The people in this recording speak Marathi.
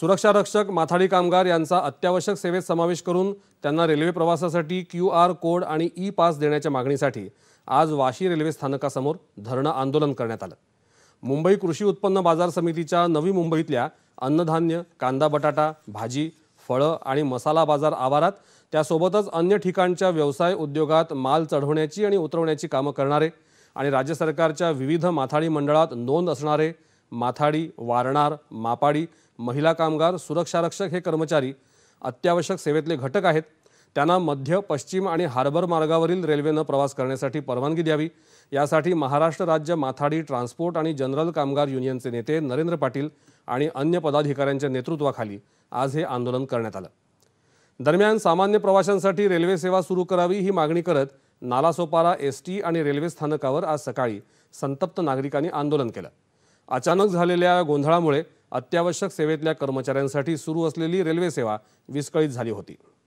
सुरक्षा रक्षक माथाडी कामगार यांचा अत्यावश्यक सेवेत समावेश करून त्यांना रेल्वे प्रवासासाठी क्यू आर कोड आणि ई पास देण्याच्या मागणीसाठी आज वाशी रेल्वे स्थानकासमोर धरणं आंदोलन करण्यात आलं मुंबई कृषी उत्पन्न बाजार समितीच्या नवी मुंबईतल्या अन्नधान्य कांदा बटाटा भाजी फळं आणि मसाला बाजार आवारात त्यासोबतच अन्य ठिकाणच्या व्यवसाय उद्योगात माल चढवण्याची आणि उतरवण्याची कामं करणारे आणि राज्य सरकारच्या विविध माथाडी मंडळात नोंद असणारे माथाडी वारणार मापाडी महिला कामगार सुरक्षारक्षक हे कर्मचारी अत्यावश्यक सेवेतले घटक आहेत त्यांना मध्य पश्चिम आणि हार्बर मार्गावरील रेल्वेनं प्रवास करण्यासाठी परवानगी द्यावी यासाठी महाराष्ट्र राज्य माथाडी ट्रान्सपोर्ट आणि जनरल कामगार युनियनचे नेते नरेंद्र पाटील आणि अन्य पदाधिकाऱ्यांच्या नेतृत्वाखाली आज हे आंदोलन करण्यात आलं दरम्यान सामान्य प्रवाशांसाठी रेल्वे सेवा सुरू करावी ही मागणी करत नालासोपारा टी आणि रेल्वे स्थानकावर आज सकाळी संतप्त नागरिकांनी आंदोलन केलं अचानक झालेल्या गोंधळामुळे अत्यावश्यक सेवेतल्या कर्मचाऱ्यांसाठी सुरू असलेली रेल्वे सेवा विस्कळीत झाली होती